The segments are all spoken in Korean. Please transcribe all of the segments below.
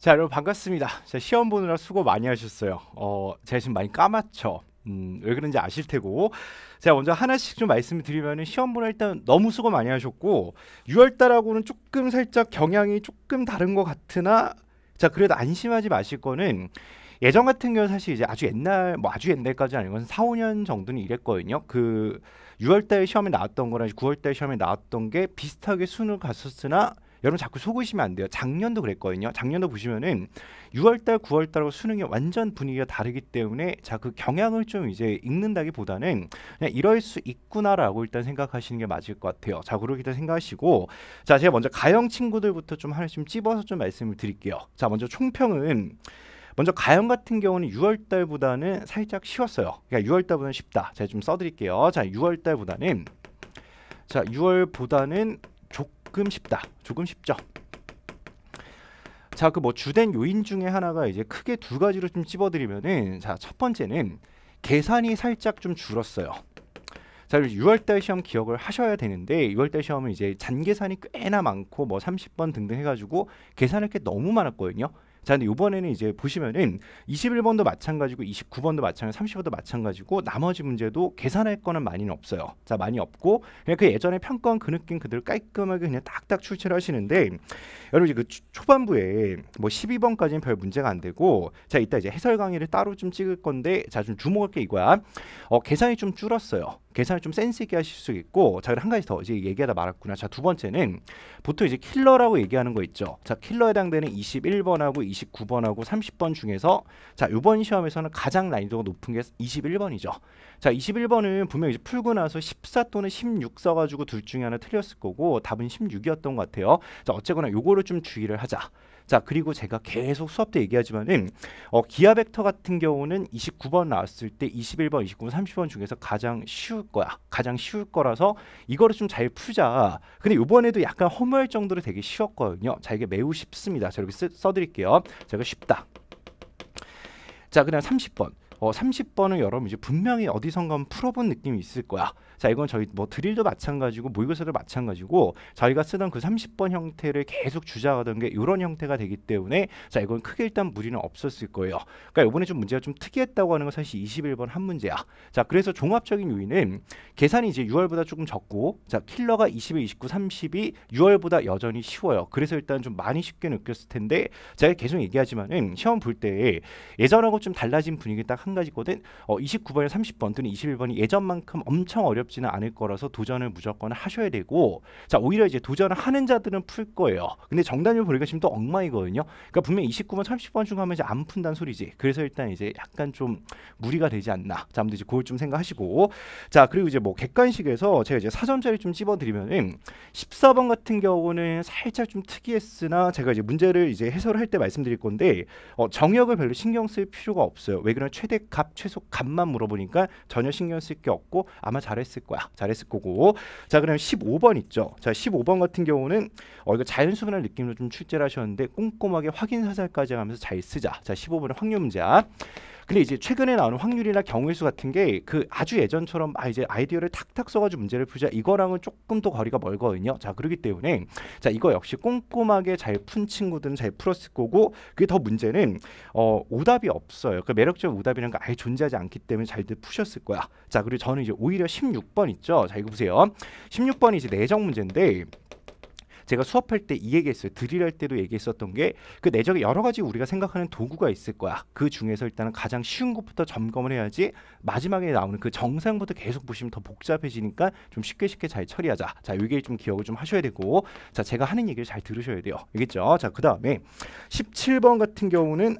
자 여러분 반갑습니다. 자, 시험 보느라 수고 많이 하셨어요. 어, 제가 지금 많이 까맣죠. 음, 왜 그런지 아실 테고 제가 먼저 하나씩 좀 말씀을 드리면 시험 보느 일단 너무 수고 많이 하셨고 6월달하고는 조금 살짝 경향이 조금 다른 것 같으나 자 그래도 안심하지 마실 거는 예전 같은 경우 사실 이제 아주 옛날 뭐 아주 옛날까지 아니고 4, 5년 정도는 이랬거든요. 그 6월달 시험에 나왔던 거랑 9월달 시험에 나왔던 게 비슷하게 순을 갔었으나 여러분 자꾸 속으시면 안 돼요. 작년도 그랬거든요. 작년도 보시면은 6월달, 9월달하고 수능이 완전 분위기가 다르기 때문에 자 그 경향을 좀 이제 읽는다기보다는 그냥 이럴 수 있구나라고 일단 생각하시는 게 맞을 것 같아요. 자 그렇게 일단 생각하시고 자 제가 먼저 가형 친구들부터 좀 하나씩 좀 찝어서 좀 말씀을 드릴게요. 자 먼저 총평은 먼저 가형 같은 경우는 6월 달보다는 살짝 쉬웠어요. 그러니까 6월 달보다는 쉽다. 제가 좀 써드릴게요. 자, 6월 달보다는 자, 6월보다는 조금 쉽다. 조금 쉽죠. 자, 그 뭐 주된 요인 중에 하나가 이제 크게 두 가지로 좀 찝어드리면은 자, 첫 번째는 계산이 살짝 좀 줄었어요. 자, 6월달 시험 기억을 하셔야 되는데 6월달 시험은 이제 잔 계산이 꽤나 많고 뭐 30번 등등 해가지고 계산할 게 너무 많았거든요. 자, 근데 이번에는 이제 보시면은 21번도 마찬가지고 29번도 마찬가지고 30번도 마찬가지고 나머지 문제도 계산할 거는 많이는 없어요. 자, 많이 없고 그냥 그 예전에 평가한 그 느낌 그대로 깔끔하게 그냥 딱딱 출제를 하시는데 여러분 이제 그 초반부에 뭐 12번까지는 별 문제가 안 되고 자, 이따 이제 해설 강의를 따로 좀 찍을 건데 자, 좀 주목할 게 이거야. 어, 계산이 좀 줄었어요. 계산을 좀 센스 있게 하실 수 있고 자, 그럼 한 가지 더 이제 얘기하다 말았구나. 자, 두 번째는 보통 이제 킬러라고 얘기하는 거 있죠. 자, 킬러에 해당되는 21번하고 29번하고 30번 중에서 자 이번 시험에서는 가장 난이도가 높은 게 21번이죠. 자 21번은 분명 이제 풀고 나서 14 또는 16 써가지고 둘 중에 하나 틀렸을 거고 답은 16이었던 것 같아요. 자 어쨌거나 요거를 좀 주의를 하자. 자 그리고 제가 계속 수업 때 얘기하지만은 어, 기아 벡터 같은 경우는 29번 나왔을 때 21번, 29번, 30번 중에서 가장 쉬울 거야. 가장 쉬울 거라서 이거를 좀 잘 풀자. 근데 이번에도 약간 허무할 정도로 되게 쉬웠거든요. 자 이게 매우 쉽습니다. 자 이렇게 써드릴게요. 제가 쉽다. 자 그냥 30번 어, 30번은 여러분 이제 분명히 어디선가 풀어본 느낌이 있을 거야. 자, 이건 저희 뭐 드릴도 마찬가지고 모의고사도 마찬가지고 저희가 쓰던 그 30번 형태를 계속 주장하던 게 이런 형태가 되기 때문에 자, 이건 크게 일단 무리는 없었을 거예요. 그러니까 이번에 좀 문제가 좀 특이했다고 하는 건 사실 21번 한 문제야. 자, 그래서 종합적인 요인은 계산이 이제 6월보다 조금 적고 자, 킬러가 21, 29, 3 2 6월보다 여전히 쉬워요. 그래서 일단 좀 많이 쉽게 느꼈을 텐데 제가 계속 얘기하지만은 시험 볼 때 예전하고 좀 달라진 분위기 딱한 가지거든. 어, 29번에 30번 또는 21번이 예전만큼 엄청 어렵지는 않을 거라서 도전을 무조건 하셔야 되고 자 오히려 이제 도전을 하는 자들은 풀 거예요. 근데 정답률 보니까 지금 또 엉망이거든요. 그러니까 분명히 29번, 30번 중 하면 이제 안 푼다는 소리지. 그래서 일단 이제 약간 좀 무리가 되지 않나. 자, 아무튼 이제 그걸 좀 생각하시고 자 그리고 이제 뭐 객관식에서 제가 이제 사전자를 좀집어드리면은 14번 같은 경우는 살짝 좀 특이했으나 제가 이제 문제를 이제 해설을 할 때 말씀드릴 건데 어, 정역을 별로 신경 쓸 필요가 없어요. 왜 그러면 최대 최값 최소값만 물어보니까 전혀 신경 쓸 게 없고 아마 잘했을 거야 잘했을 거고 자그러면 15번 있죠 자 15번 같은 경우는 어 이거 자연수분할 느낌으로 좀 출제를 하셨는데 꼼꼼하게 확인 사살까지 하면서 잘 쓰자 자 15번의 확률 문제야 근데 이제 최근에 나오는 확률이나 경우일수 같은 게 그 아주 예전처럼 아 이제 아이디어를 탁탁 써가지고 문제를 풀자 이거랑은 조금 더 거리가 멀거든요. 자 그러기 때문에 자 이거 역시 꼼꼼하게 잘 푼 친구들은 잘 풀었을 거고 그게 더 문제는 어 오답이 없어요. 그 그러니까 매력적 오답이라는 게 아예 존재하지 않기 때문에 잘들 푸셨을 거야. 자 그리고 저는 이제 오히려 16번 있죠. 자 이거 보세요. 16번이 이제 내정 문제인데 제가 수업할 때 이 얘기했어요. 드릴 할 때도 얘기했었던 게 그 내적에 여러 가지 우리가 생각하는 도구가 있을 거야. 그 중에서 일단은 가장 쉬운 것부터 점검을 해야지 마지막에 나오는 그 정상부터 계속 보시면 더 복잡해지니까 좀 쉽게 쉽게 잘 처리하자. 자, 이게 좀 기억을 좀 하셔야 되고 자, 제가 하는 얘기를 잘 들으셔야 돼요. 알겠죠? 자, 그다음에 17번 같은 경우는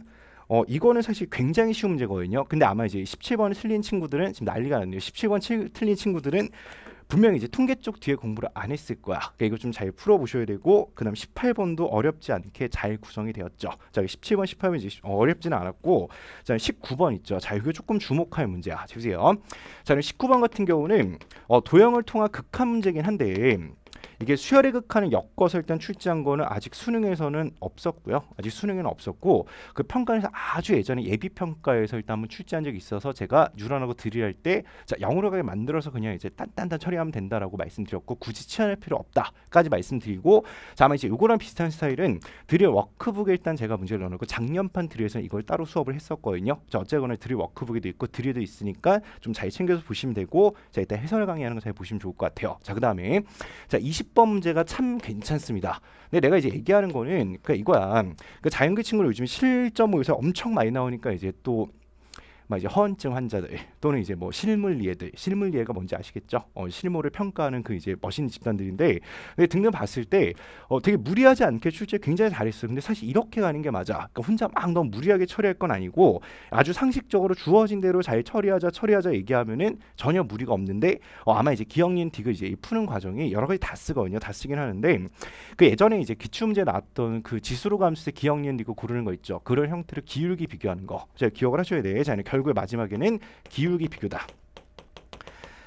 어, 이거는 사실 굉장히 쉬운 문제거든요. 근데 아마 이제 1 7번 틀린 친구들은 지금 난리가 났네요. 17번 틀린 친구들은 분명히 이제 통계 쪽 뒤에 공부를 안 했을 거야. 그러니까 이거 좀 잘 풀어보셔야 되고 그다음 18번도 어렵지 않게 잘 구성이 되었죠. 자 17번, 18번 이제 어, 어렵지는 않았고 자 19번 있죠. 자 이게 조금 주목할 문제야. 보세요. 자 19번 같은 경우는 어, 도형을 통한 극한 문제긴 한데 이게 수열의극한는 엮어서 일단 출제한 거는 아직 수능에서는 없었고요. 아직 수능에는 없었고 그 평가에서 아주 예전에 예비 평가에서 일단 한번 출제한 적이 있어서 제가 유란하고 드리할 때 자, 영어로 가게 만들어서 그냥 이제 딴딴딴 처리하면 된다라고 말씀드렸고 굳이 치환할 필요 없다까지 말씀드리고 자, 아마 이제 요거랑 비슷한 스타일은 드릴 워크북에 일단 제가 문제를 넣어놓고 작년판 드릴에서는 이걸 따로 수업을 했었거든요. 자, 어쨌거나 드릴 워크북에도 있고 드릴도 있으니까 좀 잘 챙겨서 보시면 되고 자, 일단 해설 강의하는 거 잘 보시면 좋을 것 같아요. 자, 그다음에 자, 20 간범죄가참 괜찮습니다. 근데 내가 이제 얘기하는 거는 그 이거야. 그 자연계 친구는 요즘 실점 의사 엄청 많이 나오니까 이제 또막 이제 허언증 환자들 또는 이제 뭐 실물리에들 실물리에가 뭔지 아시겠죠? 어, 실물을 평가하는 그 이제 머신 집단들인데 등등 봤을 때 어, 되게 무리하지 않게 출제 굉장히 잘했어요. 근데 사실 이렇게 가는 게 맞아. 그러니까 혼자 막 너무 무리하게 처리할 건 아니고 아주 상식적으로 주어진 대로 잘 처리하자 처리하자 얘기하면은 전혀 무리가 없는데 어, 아마 이제 기억린 디그 이제 푸는 과정이 여러 가지 다 쓰거든요. 다 쓰긴 하는데 그 예전에 이제 기출문제 나왔던 그 지수로 감수의 기억린 디그 고르는 거 있죠. 그런 형태를 기울기 비교하는 거. 제가 기억을 하셔야 돼. 자, 결 결국에 마지막에는 기울기 비교다.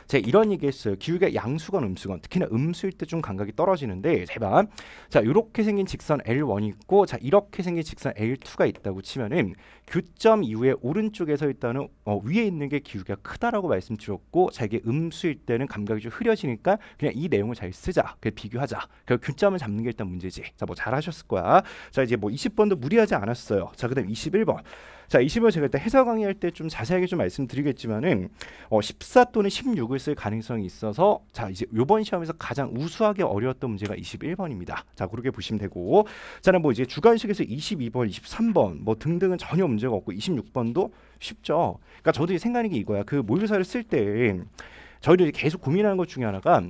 제 이런 얘기했어요. 기울기 양수건 음수건 특히나 음수일 때 좀 감각이 떨어지는데 제발 자 이렇게 생긴 직선 L1 있고 자 이렇게 생긴 직선 L2가 있다고 치면은 교점 그 이후에 오른쪽에 서 있다는 어, 위에 있는 게 기울기가 크다라고 말씀드렸고 자기 음수일 때는 감각이 좀 흐려지니까 그냥 이 내용을 잘 쓰자. 그냥 비교하자. 그 교점을 잡는 게 일단 문제지. 자, 뭐 잘하셨을 거야. 자, 이제 뭐 20번도 무리하지 않았어요. 자, 그다음 21번. 자, 20번 제가 일단 해설 강의할 때 좀 자세하게 좀 말씀드리겠지만은 어, 14 또는 16을 쓸 가능성이 있어서 자, 이제 요번 시험에서 가장 우수하게 어려웠던 문제가 21번입니다. 자, 그렇게 보시면 되고. 자, 는뭐 이제 주관식에서 22번, 23번 뭐 등등은 전혀 문제 문제가 없고 26번도 쉽죠. 그러니까 저도 생각하는 게 이거야. 그 모의고사를 쓸 때 저희들이 계속 고민하는 것 중에 하나가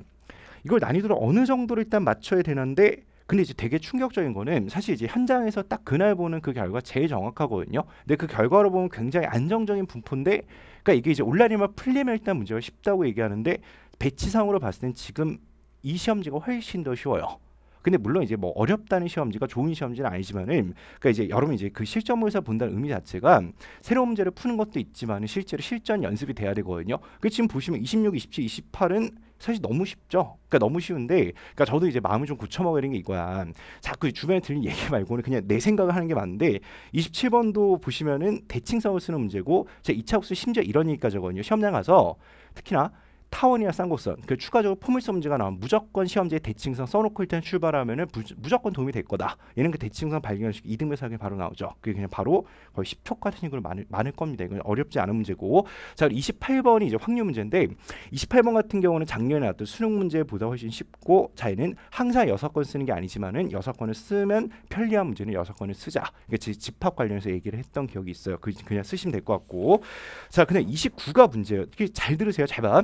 이걸 난이도를 어느 정도로 일단 맞춰야 되는데 근데 이제 되게 충격적인 거는 사실 이제 현장에서 딱 그날 보는 그 결과 제일 정확하거든요. 근데 그 결과로 보면 굉장히 안정적인 분포인데 그러니까 이게 이제 온라인만 풀리면 일단 문제가 쉽다고 얘기하는데 배치상으로 봤을 땐 지금 이 시험지가 훨씬 더 쉬워요. 근데 물론 이제 뭐 어렵다는 시험지가 좋은 시험지는 아니지만은 그러니까 이제 여러분 이제 그 실전모의사 본다는 의미 자체가 새로운 문제를 푸는 것도 있지만 실제로 실전 연습이 돼야 되거든요. 그 지금 보시면 26, 27, 28은 사실 너무 쉽죠. 그러니까 너무 쉬운데, 그러니까 저도 이제 마음을 좀굳혀먹으려는게 이거야. 자꾸 주변에 들린 얘기 말고는 그냥 내 생각을 하는 게 맞는데, 27번도 보시면은 대칭성을 쓰는 문제고, 제 2차 복수 심지어 이런 얘기까지 거든요 시험장 가서 특히나 타원이나 쌍곡선 그 추가적으로 포물 선문제가 나오면 무조건 시험지에 대칭선 써놓고 일단 출발하면은 무조건 도움이 될 거다. 얘는 그 대칭선 발견식 2등배 사격이 바로 나오죠. 그게 그냥 바로 거의 10초 같은 식으로 많을, 많을 겁니다. 이건 어렵지 않은 문제고 자 28번이 이제 확률 문제인데 28번 같은 경우는 작년에 나왔던 수능 문제보다 훨씬 쉽고 자 얘는 항상 6건 쓰는 게 아니지만은 6건을 쓰면 편리한 문제는 6건을 쓰자. 그러니까 집합 관련해서 얘기를 했던 기억이 있어요. 그, 그냥 쓰시면 될 것 같고 자 그냥 29가 문제예요. 잘 들으세요. 잘 봐.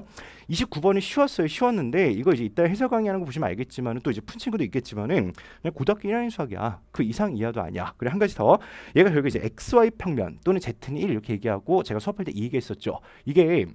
29번이 쉬웠어요. 쉬웠는데 이거 이제 이따 해설 강의하는 거 보시면 알겠지만은 또 이제 푼 친구도 있겠지만은 그냥 고등학교 1학년 수학이야. 그 이상 이하도 아니야. 그리고 한 가지 더 얘가 결국 이제 xy 평면 또는 z는 1 이렇게 얘기하고 제가 수업할 때 이 얘기했었죠. 이게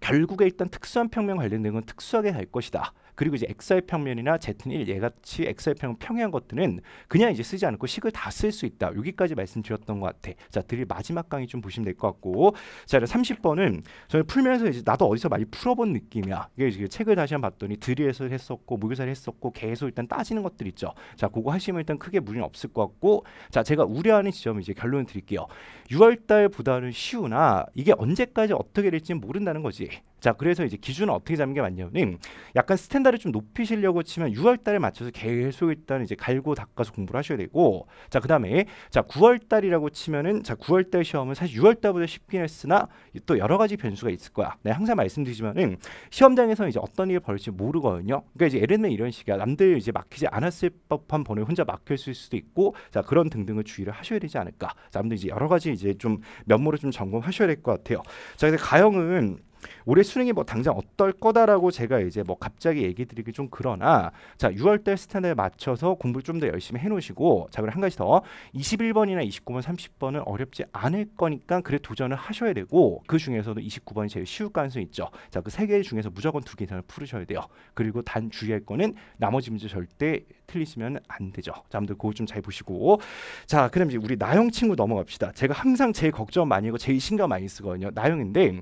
결국에 일단 특수한 평면 관련된 건 특수하게 할 것이다. 그리고 이제 엑셀 평면이나 Z1 얘같이 엑셀 평면평이한 것들은 그냥 이제 쓰지 않고 식을 다 쓸 수 있다. 여기까지 말씀드렸던 것 같아. 자, 드릴 마지막 강의 좀 보시면 될 것 같고 자, 30번은 저는 풀면서 이제 나도 어디서 많이 풀어본 느낌이야. 이게 이제 책을 다시 한 번 봤더니 드릴에서 했었고 모교사를 했었고 계속 일단 따지는 것들 있죠. 자, 그거 하시면 일단 크게 무리는 없을 것 같고 자, 제가 우려하는 지점은 이제 결론 을 드릴게요. 6월달보다는 쉬우나 이게 언제까지 어떻게 될지는 모른다는 거지. 자 그래서 이제 기준은 어떻게 잡는 게 맞냐면 약간 스탠다를 드좀 높이시려고 치면 6월달에 맞춰서 계속 일단 이제 갈고 닦아서 공부를 하셔야 되고 자 그다음에 자 9월달이라고 치면은 자 9월달 시험은 사실 6월달보다 쉽긴 했으나 또 여러 가지 변수가 있을 거야. 네, 항상 말씀드리지만은 시험장에서 이제 어떤 일이 벌릴지 모르거든요. 그러니까 이제 예를 들면 이런 식이야. 남들 이제 막히지 않았을 법한 번호에 혼자 막혔을 수도 있고 자 그런 등등을 주의를 하셔야 되지 않을까. 자, 아무튼 이제 여러 가지 이제 좀 면모를 좀 점검하셔야 될 것 같아요. 자 근데 가형은 올해 수능이 뭐 당장 어떨 거다라고 제가 이제 뭐 갑자기 얘기 드리기 좀 그러나 자 6월달 스탠드에 맞춰서 공부를 좀 더 열심히 해놓으시고 자 그럼 한 가지 더 21번이나 29번 30번은 어렵지 않을 거니까 그래 도전을 하셔야 되고 그 중에서도 29번이 제일 쉬울 가능성이 있죠 자그 세 개 중에서 무조건 두 개 이상을 풀으셔야 돼요 그리고 단 주의할 거는 나머지 문제 절대 틀리시면 안 되죠 자 아무튼 그거 좀잘 보시고 자 그럼 이제 우리 나영 친구 넘어갑시다 제가 항상 제일 걱정 많이 하고 제일 신경 많이 쓰거든요 나영인데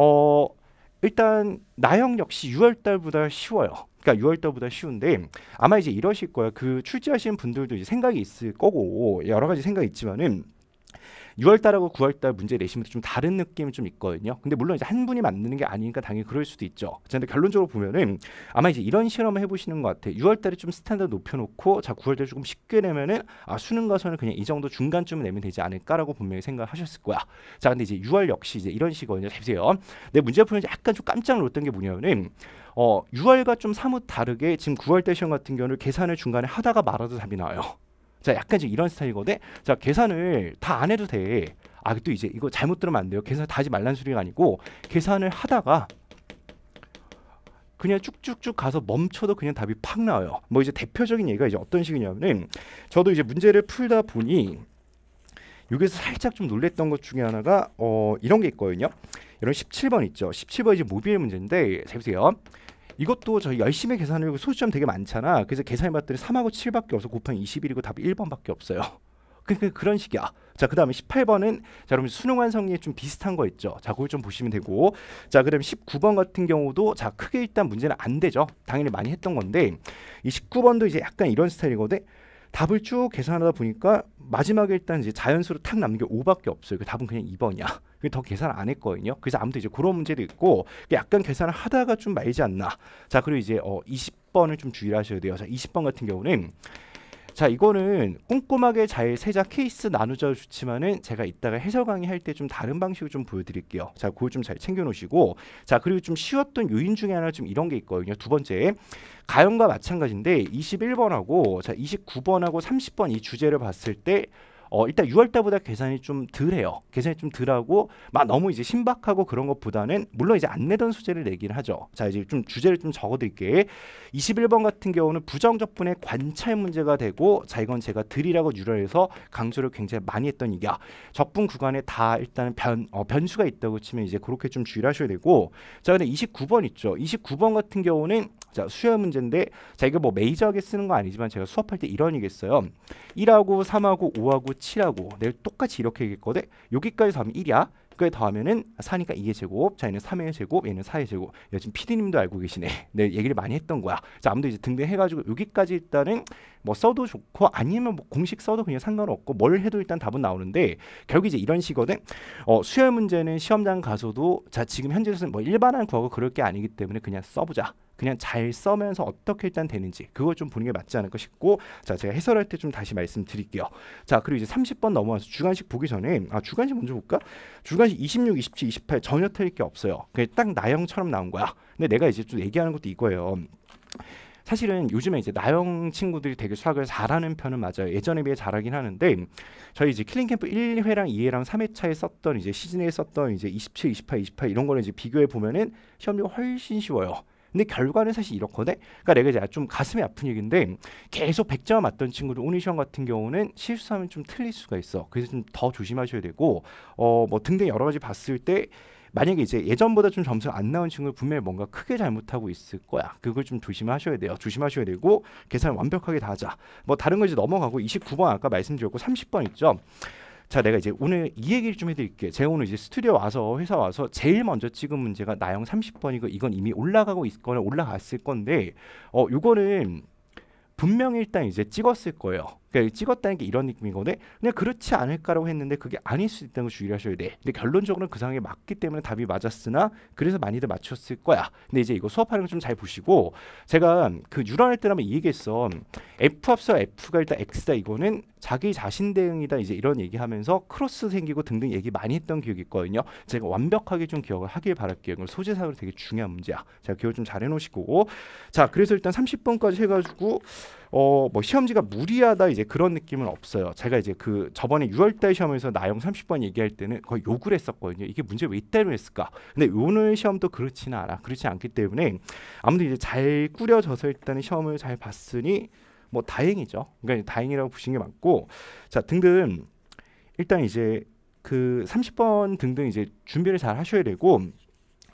어 일단 나형 역시 6월 달보다 쉬워요. 그러니까 6월 달보다 쉬운데 아마 이제 이러실 거예요. 그 출제하시는 분들도 이제 생각이 있을 거고 여러 가지 생각이 있지만은 6월달하고 9월달 문제 내시면 좀 다른 느낌이 좀 있거든요. 근데 물론 이제 한 분이 만드는 게 아니니까 당연히 그럴 수도 있죠. 그런데 결론적으로 보면은 아마 이제 이런 실험을 해보시는 것 같아요. 6월달에 좀 스탠다드 높여놓고 자 9월달 조금 쉽게 내면은 아수능가 서는 그냥 이 정도 중간쯤 내면 되지 않을까라고 분명히 생각하셨을 거야. 자 근데 이제 6월 역시 이제 이런 식거든요. 보세요. 내 문제 푸는 약간 좀 깜짝 놀랐던 게 뭐냐면은 어 6월과 좀 사뭇 다르게 지금 9월대 시험 같은 경우는 계산을 중간에 하다가 말아도 답이 나와요. 자 약간 이제 이런 스타일이거든 자 계산을 다 안 해도 돼아 또 이제 이거 잘못 들으면 안 돼요 계산 다 하지 말란 소리가 아니고 계산을 하다가 그냥 쭉쭉쭉 가서 멈춰도 그냥 답이 팍 나와요 뭐 이제 대표적인 얘기가 이제 어떤 식이냐면은 저도 이제 문제를 풀다 보니 여기서 살짝 좀 놀랬던 것 중에 하나가 어 이런 게 있거든요 이런 17번 있죠 17번 이제 모빌 문제인데 보세요 이것도 저희 열심히 계산을 하고 소수점 되게 많잖아. 그래서 계산해봤더니 3하고 7밖에 없어 곱하기 21이고 답이 1번밖에 없어요. 그러니까 그런 식이야. 자, 그 다음에 18번은 자, 여러분 수능완 성리에 좀 비슷한 거 있죠. 자, 그걸 좀 보시면 되고. 자, 그다음 에 19번 같은 경우도 자, 크게 일단 문제는 안 되죠. 당연히 많이 했던 건데 이 19번도 이제 약간 이런 스타일이거든. 답을 쭉 계산하다 보니까 마지막에 일단 이제 자연수로 탁 남는 게 5밖에 없어요. 그 답은 그냥 2번이야. 더 계산 안 했거든요. 그래서 아무튼 이제 그런 문제도 있고 그러니까 약간 계산을 하다가 좀 말지 않나. 자 그리고 이제 어 20번을 좀 주의를 하셔야 돼요. 자 20번 같은 경우는 자 이거는 꼼꼼하게 잘 세자 케이스 나누자 좋지만은 제가 이따가 해설 강의 할 때 좀 다른 방식으로 좀 보여드릴게요. 자 그걸 좀 잘 챙겨 놓으시고 자 그리고 좀 쉬웠던 요인 중에 하나 좀 이런 게 있거든요. 두 번째 가형과 마찬가지인데 21번하고 자 29번하고 30번 이 주제를 봤을 때 어, 일단 6월 달보다 계산이 좀 덜해요. 계산이 좀 덜하고 막 너무 이제 신박하고 그런 것보다는 물론 이제 안 내던 수제를 내긴 하죠. 자 이제 좀 주제를 좀 적어드릴게. 21번 같은 경우는 부정적분의 관찰 문제가 되고 자 이건 제가 들이라고 유래해서 강조를 굉장히 많이 했던 얘기야. 적분 구간에 다 일단은 변 어, 변수가 있다고 치면 이제 그렇게 좀 주의를 하셔야 되고 자 근데 29번 있죠. 29번 같은 경우는 자 수요 문제인데 자 이거 뭐 메이저하게 쓰는 거 아니지만 제가 수업할 때 이런이겠어요 1하고 3하고 5하고 7하고 내일 똑같이 이렇게 얘기했거든 여기까지 더하면 1이야 그에 더하면은 4니까 2의 제곱 자 얘는 3의 제곱 얘는 4의 제곱 야 지금 피디님도 알고 계시네 내 네, 얘기를 많이 했던 거야 자 아무튼 이제 등등해가지고 여기까지 일단은 뭐 써도 좋고 아니면 뭐 공식 써도 그냥 상관없고 뭘 해도 일단 답은 나오는데 결국 이제 이런 식거든 어 수열 문제는 시험장 가서도 자 지금 현재로서는 뭐 일반한 구하고 그럴 게 아니기 때문에 그냥 써보자 그냥 잘 써면서 어떻게 일단 되는지 그걸 좀 보는 게 맞지 않을까 싶고 자 제가 해설할 때 좀 다시 말씀드릴게요. 자 그리고 이제 30번 넘어와서 주간식 보기 전에 아 주간식 먼저 볼까? 주간식 26, 27, 28 전혀 틀릴 게 없어요. 그게 딱 나영처럼 나온 거야. 근데 내가 이제 좀 얘기하는 것도 이거예요. 사실은 요즘에 이제 나영 친구들이 되게 수학을 잘하는 편은 맞아요. 예전에 비해 잘하긴 하는데 저희 이제 킬링 캠프 1회랑 2회랑 3회차에 썼던 이제 시즌에 썼던 이제 27, 28, 28 이런 거를 이제 비교해 보면은 시험이 훨씬 쉬워요. 근데 결과는 사실 이렇거든. 그러니까 내가 제좀 가슴이 아픈 얘기인데 계속 백점 맞던 친구들 오니션 같은 경우는 실수하면 좀 틀릴 수가 있어. 그래서 좀 더 조심하셔야 되고 어 뭐 등등 여러 가지 봤을 때 만약에 이제 예전보다 좀 점수가 안 나온 친구는 분명히 뭔가 크게 잘못하고 있을 거야. 그걸 좀 조심하셔야 돼요. 조심하셔야 되고 계산을 완벽하게 다 하자. 뭐 다른 거 이제 넘어가고 29번 아까 말씀드렸고 30번 있죠. 자 내가 이제 오늘 이 얘기를 좀 해드릴게. 요 제가 오늘 이제 스튜디오 와서 회사 와서 제일 먼저 찍은 문제가 나영 30번이고 이건 이미 올라가고 있거나 올라갔을 건데 어 요거는 분명히 일단 이제 찍었을 거예요. 그러니까 찍었다는 게 이런 느낌이거든. 그냥 그렇지 않을까라고 했는데 그게 아닐 수 있다는 걸 주의하셔야 를 돼. 근데 결론적으로는 그 상황에 맞기 때문에 답이 맞았으나 그래서 많이들 맞췄을 거야. 근데 이제 이거 수업하는 걸 좀 잘 보시고 제가 그 유란할 때라면 이 얘기했어. F 합서 F가 일단 X다 이거는 자기 자신 대응이다 이제 이런 얘기하면서 크로스 생기고 등등 얘기 많이 했던 기억이 있거든요. 제가 완벽하게 좀 기억을 하길 바랄게요. 이걸 소재상으로 되게 중요한 문제야. 제가 기억을 좀잘 해놓으시고 자 그래서 일단 30번까지 해가지고 어뭐 시험지가 무리하다 이제 그런 느낌은 없어요. 제가 이제 그 저번에 6월달 시험에서 나영 30번 얘기할 때는 거의 욕을 했었거든요. 이게 문제 왜 이대로 했을까? 근데 오늘 시험도 그렇지는 않아. 그렇지 않기 때문에 아무튼 이제 잘 꾸려져서 일단은 시험을 잘 봤으니 뭐 다행이죠. 그러니까 다행이라고 보시는 게 맞고 자 등등 일단 이제 그 30번 등등 이제 준비를 잘 하셔야 되고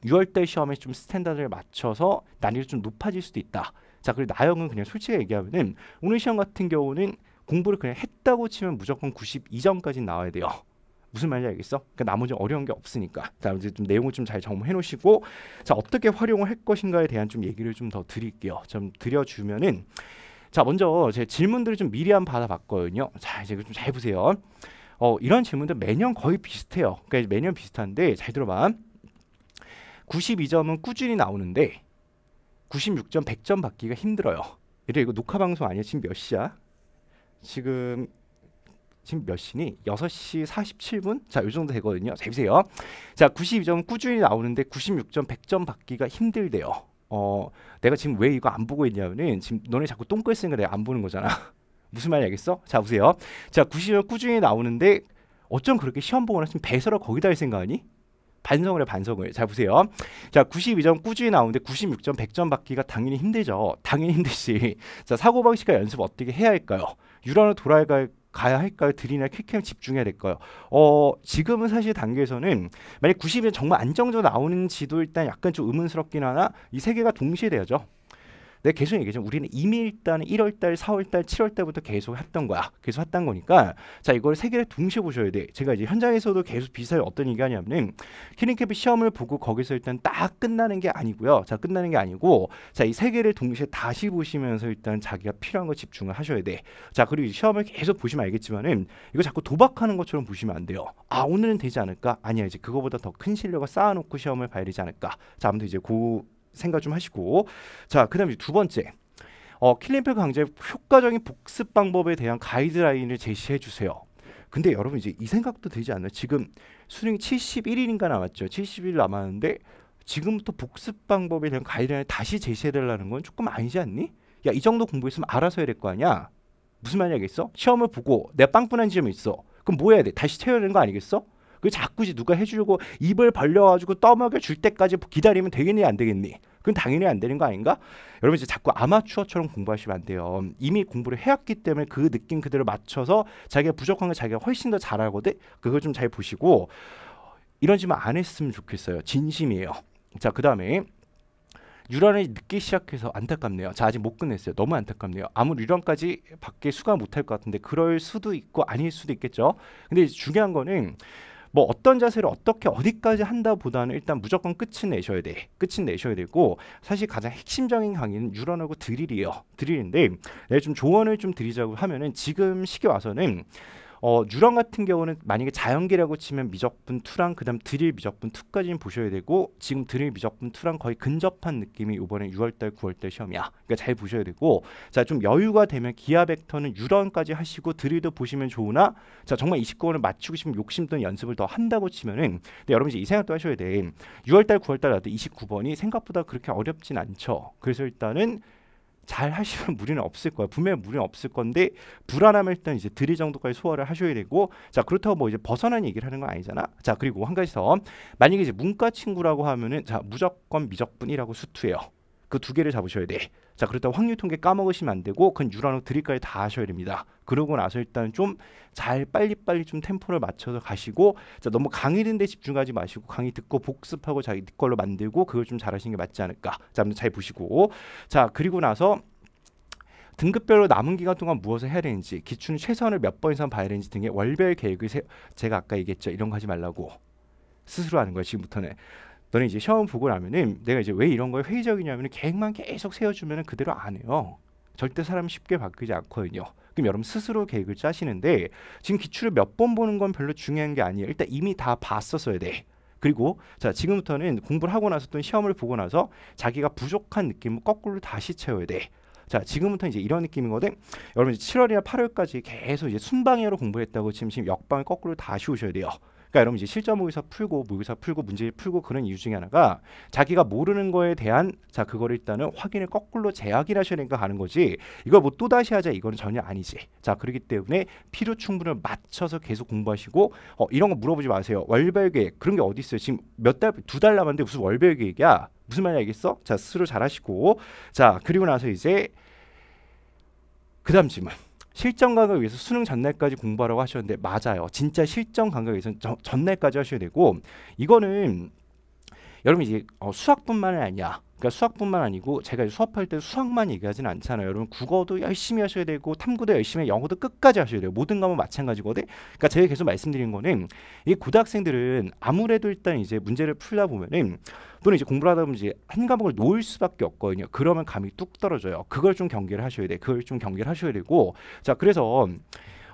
6월달 시험에 좀 스탠다드를 맞춰서 난이도 좀 높아질 수도 있다. 자 그리고 나영은 그냥 솔직히 얘기하면은 오늘 시험 같은 경우는 공부를 그냥 했다고 치면 무조건 92점까지 나와야 돼요. 무슨 말인지 알겠어? 그러니까 나머지 어려운 게 없으니까. 자 이제 좀 내용을 좀 잘 정리해 놓으시고 자 어떻게 활용을 할 것인가에 대한 좀 얘기를 좀 더 드릴게요. 좀 드려주면은 자, 먼저 제 질문들을 좀 미리 한 받아봤거든요. 자, 이제 좀 잘 보세요. 어, 이런 질문들 매년 거의 비슷해요. 그러니까 매년 비슷한데 잘 들어봐. 92점은 꾸준히 나오는데 96점, 100점 받기가 힘들어요. 이래 이거 녹화 방송 아니야? 지금 몇 시야? 지금 지금 몇 시니? 6시 47분? 자, 요 정도 되거든요. 잘 보세요. 자, 92점 꾸준히 나오는데 96점, 100점 받기가 힘들대요. 어 내가 지금 왜 이거 안 보고 있냐면은 지금 너네 자꾸 똥꼬 했으니까 내가 안 보는 거잖아. 무슨 말인지 알겠어? 자 보세요. 자 90점 꾸준히 나오는데 어쩜 그렇게 시험 보거나 지금 배설을 거기다 할 생각하니? 반성을 해 반성을 자 보세요 자 92점 꾸준히 나오는데 96점 100점 받기가 당연히 힘들죠 당연히 힘들지 자 사고방식과 연습 어떻게 해야 할까요 유란을 돌아야 가야 할까요? 드리나 퀵캠 집중해야 될까요? 어, 지금은 사실 단계에서는 만약 90일 정말 안정적으로 나오는지도 일단 약간 좀 의문스럽긴 하나 이 세 개가 동시에 돼죠 내가 네, 계속 얘기했지만 우리는 이미 일단 1월 달, 4월 달, 7월 달부터 계속 했던 거야. 계속 했던 거니까 자 이걸 세 개를 동시에 보셔야 돼. 제가 이제 현장에서도 계속 비슷하게 어떤 얘기하냐면 키링캡이 시험을 보고 거기서 일단 딱 끝나는 게 아니고요. 자 끝나는 게 아니고 자이 세 개를 동시에 다시 보시면서 일단 자기가 필요한 거 집중을 하셔야 돼. 자 그리고 시험을 계속 보시면 알겠지만은 이거 자꾸 도박하는 것처럼 보시면 안 돼요. 아 오늘은 되지 않을까? 아니야 이제 그거보다 더 큰 실력을 쌓아놓고 시험을 봐야 되지 않을까? 자 아무튼 이제 고 생각 좀 하시고 자 그다음에 두 번째 어, 킬링팩 강제 효과적인 복습 방법에 대한 가이드라인을 제시해 주세요. 근데 여러분 이제 이 생각도 되지 않나요? 지금 수능 71일인가 남았죠. 70일 남았는데 지금부터 복습 방법에 대한 가이드라인을 다시 제시해 달라는 건 조금 아니지 않니? 야 이 정도 공부했으면 알아서 해야 될 거 아니야? 무슨 말이겠어? 야 시험을 보고 내 빵꾸난 지점이 있어. 그럼 뭐 해야 돼? 다시 채워야 되는 거 아니겠어? 그 자꾸 누가 해주려고 입을 벌려가지고 떠먹여 줄 때까지 기다리면 되겠니 안 되겠니? 그건 당연히 안 되는 거 아닌가? 여러분 이제 자꾸 아마추어처럼 공부하시면 안 돼요. 이미 공부를 해왔기 때문에 그 느낌 그대로 맞춰서 자기가 부족한 걸 자기가 훨씬 더 잘하거든. 그걸 좀 잘 보시고 이런 질문 안 했으면 좋겠어요. 진심이에요. 자 그다음에 유란을 늦게 시작해서 안타깝네요. 자 아직 못 끝냈어요. 너무 안타깝네요. 아무 유란까지 밖에 수강 못할 것 같은데 그럴 수도 있고 아닐 수도 있겠죠. 근데 중요한 거는 뭐 어떤 자세를 어떻게 어디까지 한다보다는 일단 무조건 끝은 내셔야 돼. 끝은 내셔야 되고 사실 가장 핵심적인 강의는 유런하고 드릴이에요. 드릴인데 내가 네, 좀 조언을 좀 드리자고 하면은 지금 시기 와서는 어, 뉴런 같은 경우는 만약에 자연계라고 치면 미적분 2랑 그다음 드릴 미적분 2까지는 보셔야 되고 지금 드릴 미적분 2랑 거의 근접한 느낌이 이번에 6월달 9월달 시험이야. 그러니까 잘 보셔야 되고 자 좀 여유가 되면 기하 벡터는 뉴런까지 하시고 드릴도 보시면 좋으나 자 정말 29권을 맞추고 싶으면 욕심 또는 연습을 더 한다고 치면은 근데 여러분 이제 이 생각도 하셔야 돼. 6월달 9월달 나도 29번이 생각보다 그렇게 어렵진 않죠. 그래서 일단은 잘 하시면 무리는 없을 거예요. 분명히 무리는 없을 건데 불안함을 일단 이제 드릴 정도까지 소화를 하셔야 되고 자 그렇다고 뭐 이제 벗어나 얘기를 하는 건 아니잖아. 자 그리고 한 가지 더 만약에 이제 문과 친구라고 하면은 자 무조건 미적분이라고 수투해요. 그두 개를 잡으셔야 돼. 자, 그렇다고 확률 통계 까먹으시면 안 되고 그건 유라노 드릴까지 다 하셔야 됩니다. 그러고 나서 일단 좀 잘 빨리빨리 좀 템포를 맞춰서 가시고 자, 너무 강의 듣는데 집중하지 마시고 강의 듣고 복습하고 자기 걸로 만들고 그걸 좀 잘하시는 게 맞지 않을까. 자, 한번 잘 보시고 자, 그리고 나서 등급별로 남은 기간 동안 무엇을 해야 되는지 기출 최소한을 몇 번 이상 봐야 되는지 등의 월별 계획을 세, 제가 아까 얘기했죠 이런 거 하지 말라고 스스로 하는 거예요 지금부터는 너는 이제 시험 보고 나면은 내가 이제 왜 이런 거에 회의적이냐면은 계획만 계속 세워주면은 그대로 안 해요. 절대 사람 쉽게 바뀌지 않거든요. 그럼 여러분 스스로 계획을 짜시는데 지금 기출을 몇 번 보는 건 별로 중요한 게 아니에요. 일단 이미 다 봤었어야 돼. 그리고 자 지금부터는 공부를 하고 나서 또 시험을 보고 나서 자기가 부족한 느낌을 거꾸로 다시 채워야 돼. 자 지금부터 이제 이런 느낌이거든. 여러분 이제 7월이나 8월까지 계속 이제 순방해로 공부했다고 지금 지금 역방을 거꾸로 다시 오셔야 돼요. 그러니까 여러분 이제 실전 모의사 풀고 모의사 풀고 문제 풀고 그런 이유 중에 하나가 자기가 모르는 거에 대한 자 그거를 일단은 확인을 거꾸로 제약이라 하시니까 가는 거지 이걸 뭐또 다시 하자 이거는 전혀 아니지 자 그렇기 때문에 필요 충분을 맞춰서 계속 공부하시고 어, 이런 거 물어보지 마세요 월별 계획 그런 게 어디 있어요 지금 몇 달 두 달 남았는데 무슨 월별 계획이야 무슨 말이 야 알겠어 자 스스로 잘하시고 자 그리고 나서 이제 그 다음 질문 실전 강의를 위해서 수능 전날까지 공부하라고 하셨는데 맞아요. 진짜 실전 강의에 의해서 전날까지 하셔야 되고 이거는 여러분 이제 어, 수학뿐만이 아니라 그러니까 수학뿐만 아니고 제가 수업할 때 수학만 얘기하진 않잖아요. 여러분 국어도 열심히 하셔야 되고 탐구도 열심히 영어도 끝까지 하셔야 돼요. 모든 과목 마찬가지거든. 그러니까 제가 계속 말씀드린 거는 이 고등학생들은 아무래도 일단 이제 문제를 풀다 보면은 또는 이제 공부를 하다 보면 이제 한 과목을 놓을 수밖에 없거든요. 그러면 감이 뚝 떨어져요. 그걸 좀 경계를 하셔야 돼. 그걸 좀 경계를 하셔야 되고 자 그래서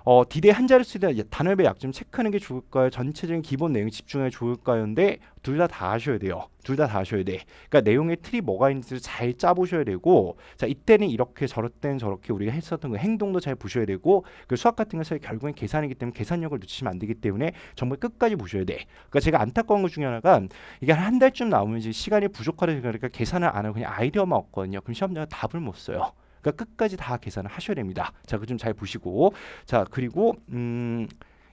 어, 디데이 한자를 쓰되 단어의 약점 체크하는 게 좋을까요? 전체적인 기본 내용 집중하기 좋을까요?인데 둘 다 다 하셔야 돼요. 둘 다 다 하셔야 돼. 그러니까 내용의 틀이 뭐가 있는지를 잘 짜보셔야 되고 자 이때는 이렇게 저렇 때는 저렇게 우리가 했었던 그 행동도 잘 보셔야 되고 그 수학 같은 것은 결국엔 계산이기 때문에 계산력을 놓치면 안 되기 때문에 정말 끝까지 보셔야 돼. 그러니까 제가 안타까운 것 중에 하나가 이게 한 달쯤 나오면 이제 시간이 부족하다 그러니까 계산을 안 하고 그냥 아이디어만 없거든요. 그럼 시험장에 답을 못 써요. 그러니까 끝까지 다 계산을 하셔야 됩니다. 자, 그 좀 잘 보시고 자 그리고 음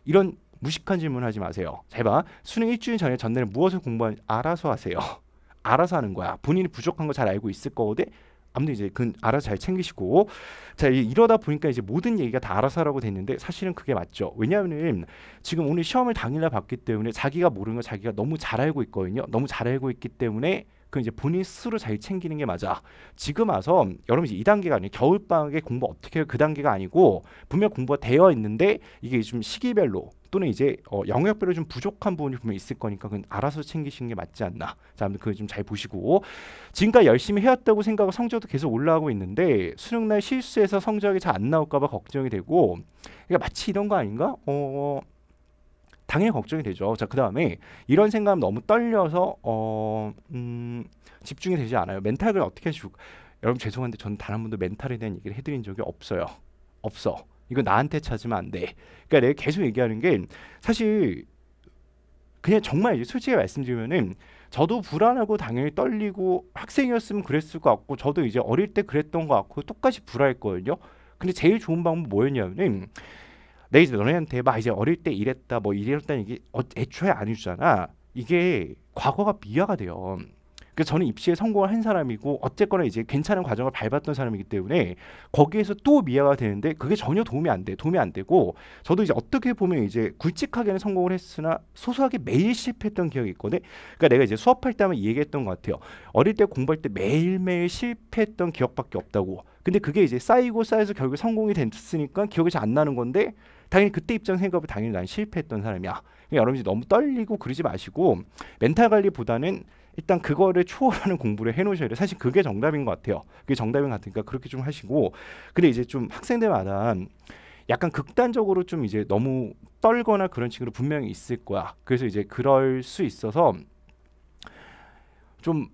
이런 무식한 질문하지 마세요. 제발 수능 일주일 전에 전날에 무엇을 공부한 알아서 하세요. 알아서 하는 거야. 본인이 부족한 거 잘 알고 있을 거거든. 아무튼 이제 그 알아서 잘 챙기시고 자 이러다 보니까 이제 모든 얘기가 다 알아서 하라고 됐는데 사실은 그게 맞죠 왜냐하면 지금 오늘 시험을 당일날 봤기 때문에 자기가 모르는 거 자기가 너무 잘 알고 있거든요 너무 잘 알고 있기 때문에 그 이제 본인 스스로 잘 챙기는 게 맞아. 지금 와서 여러분 이제 이 단계가 아니에요. 겨울 방학에 공부 어떻게 그 단계가 아니고 분명 공부가 되어 있는데 이게 좀 시기별로 또는 이제 어, 영역별로 좀 부족한 부분이 분명 있을 거니까 그건 알아서 챙기시는 게 맞지 않나. 자, 아무튼 그거 좀 잘 보시고 지금까지 열심히 해왔다고 생각하고 성적도 계속 올라가고 있는데 수능 날 실수해서 성적이 잘 안 나올까봐 걱정이 되고 그러니까 마치 이런 거 아닌가? 어. 어 당연히 걱정이 되죠. 자, 그 다음에 이런 생각하 너무 떨려서 어, 음, 집중이 되지 않아요. 멘탈을 어떻게 주? 여러분 죄송한데 전단한 번도 멘탈에 대한 얘기를 해드린 적이 없어요. 없어. 이거 나한테 찾으면 안 돼. 그러니까 내가 계속 얘기하는 게 사실 그냥 정말 솔직히 말씀드리면은 저도 불안하고 당연히 떨리고 학생이었으면 그랬을 것 같고 저도 이제 어릴 때 그랬던 것 같고 똑같이 불안했거든요. 근데 제일 좋은 방법 뭐였냐면은 내가 이제 너네한테 막 이제 어릴 때 이랬다 뭐 이랬다 이게 어, 애초에 안 해주잖아. 이게 과거가 미화가 돼요. 그래서 저는 입시에 성공을 한 사람이고 어쨌거나 이제 괜찮은 과정을 밟았던 사람이기 때문에 거기에서 또 미아가 되는데 그게 전혀 도움이 안 돼. 도움이 안 되고 저도 이제 어떻게 보면 이제 굵직하게는 성공을 했으나 소소하게 매일 실패했던 기억이 있거든. 그러니까 내가 이제 수업할 때 하면 얘기했던 것 같아요. 어릴 때 공부할 때 매일매일 실패했던 기억밖에 없다고. 근데 그게 이제 쌓이고 쌓여서 결국 성공이 됐으니까 기억이 잘 안 나는 건데 당연히 그때 입장 생각을 당연히 난 실패했던 사람이야. 그러니까 여러분이 너무 떨리고 그러지 마시고 멘탈 관리보다는 일단 그거를 초월하는 공부를 해놓으셔야 돼요. 사실 그게 정답인 것 같아요. 그게 정답인 것 같으니까 그렇게 좀 하시고 근데 이제 좀 학생들마다 약간 극단적으로 좀 이제 너무 떨거나 그런 친구도 분명히 있을 거야. 그래서 이제 그럴 수 있어서 좀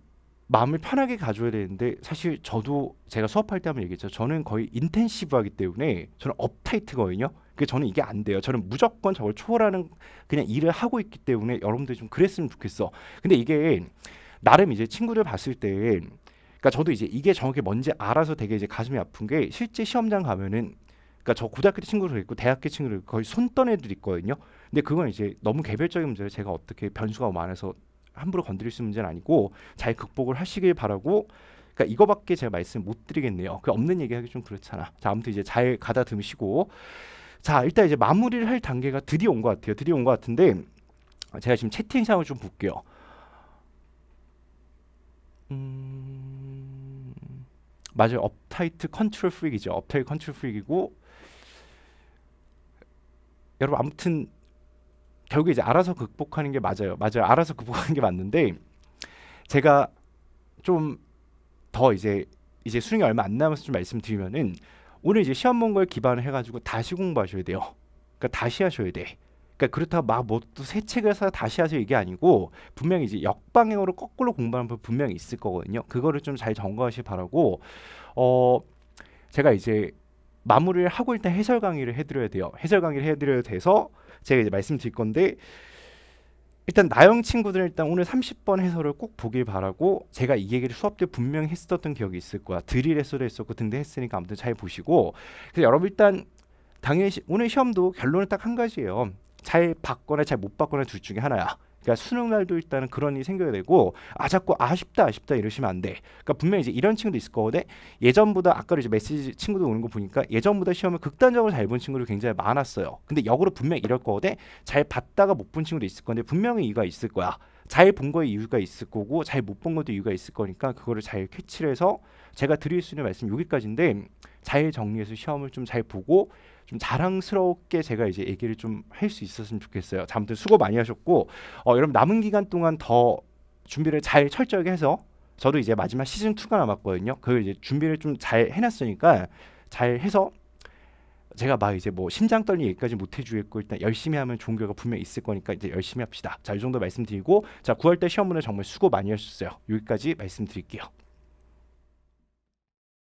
마음을 편하게 가져야 되는데 사실 저도 제가 수업할 때 한번 얘기했죠. 저는 거의 인텐시브하기 때문에 저는 업타이트거든요. 그 저는 이게 안 돼요. 저는 무조건 저걸 초월하는 그냥 일을 하고 있기 때문에 여러분들 이좀 그랬으면 좋겠어. 근데 이게 나름 이제 친구들 봤을 때 그러니까 저도 이제 이게 정확히 뭔지 알아서 되게 이제 가슴이 아픈 게 실제 시험장 가면은 그러니까 저 고등학교 때 친구도 있고 대학교 친구들 거의 손 떠는 애들 있거든요. 근데 그건 이제 너무 개별적인 문제를 제가 어떻게 변수가 많아서 함부로 건드릴 수 있는 문제는 아니고 잘 극복을 하시길 바라고 그니까 이거밖에 제가 말씀 못 드리겠네요. 그 없는 얘기하기 좀 그렇잖아. 자, 아무튼 이제 잘 가다듬으시고 자 일단 이제 마무리를 할 단계가 드디어 온 것 같아요. 드디어 온 것 같은데 제가 지금 채팅창을 좀 볼게요. 음... 맞아요. 업타이트 컨트롤 프릭이죠. 업타이트 컨트롤 프릭이고 여러분 아무튼 결국 이제 알아서 극복하는 게 맞아요. 맞아요. 알아서 극복하는 게 맞는데 제가 좀 더 이제 이제 수능이 얼마 안 남아서 말씀드리면은 오늘 이제 시험 본 걸 기반을 해가지고 다시 공부하셔야 돼요. 그러니까 다시 하셔야 돼. 그러니까 그렇다고 막 뭐 또 새 책을 사서 다시 하세요 이게 아니고 분명히 이제 역방향으로 거꾸로 공부하는 분 분명히 있을 거거든요. 그거를 좀 잘 점검하시기 바라고 어 제가 이제 마무리를 하고 일단 해설 강의를 해드려야 돼요. 해설 강의를 해드려야 돼서 제가 이제 말씀드릴 건데 일단 나영 친구들은 일단 오늘 30번 해설을 꼭 보길 바라고 제가 이 얘기를 수업 때 분명히 했었던 기억이 있을 거야. 드릴 해설을 했었고 등등 했으니까 아무튼 잘 보시고 그래서 여러분 일단 당연히 오늘 시험도 결론은 딱 한 가지예요. 잘 받거나 잘 못 받거나 둘 중에 하나야. 그러니까 수능 날도 있다는 그런 일이 생겨야 되고 아 자꾸 아쉽다 아쉽다 이러시면 안 돼. 그러니까 분명히 이제 이런 친구도 있을 거거든. 예전보다 아까 이제 메시지 친구들 오는 거 보니까 예전보다 시험을 극단적으로 잘 본 친구들 굉장히 많았어요. 근데 역으로 분명히 이럴 거거든. 잘 봤다가 못 본 친구도 있을 건데 분명히 이유가 있을 거야. 잘 본 거에 이유가 있을 거고 잘 못 본 것도 이유가 있을 거니까 그거를 잘 캐치를 해서 제가 드릴 수 있는 말씀 여기까지인데 잘 정리해서 시험을 좀 잘 보고 좀 자랑스럽게 제가 이제 얘기를 좀 할 수 있었으면 좋겠어요. 자, 아무튼 수고 많이 하셨고 어, 여러분 남은 기간 동안 더 준비를 잘 철저하게 해서 저도 이제 마지막 시즌 2가 남았거든요. 그걸 이제 준비를 좀 잘 해놨으니까 잘 해서 제가 막 이제 뭐 심장 떨리기까지 얘못 해주겠고 일단 열심히 하면 좋은 결과 분명 히 있을 거니까 이제 열심히 합시다. 자이 정도 말씀드리고 자 9월달 시험 문에 정말 수고 많이 하셨어요. 여기까지 말씀드릴게요.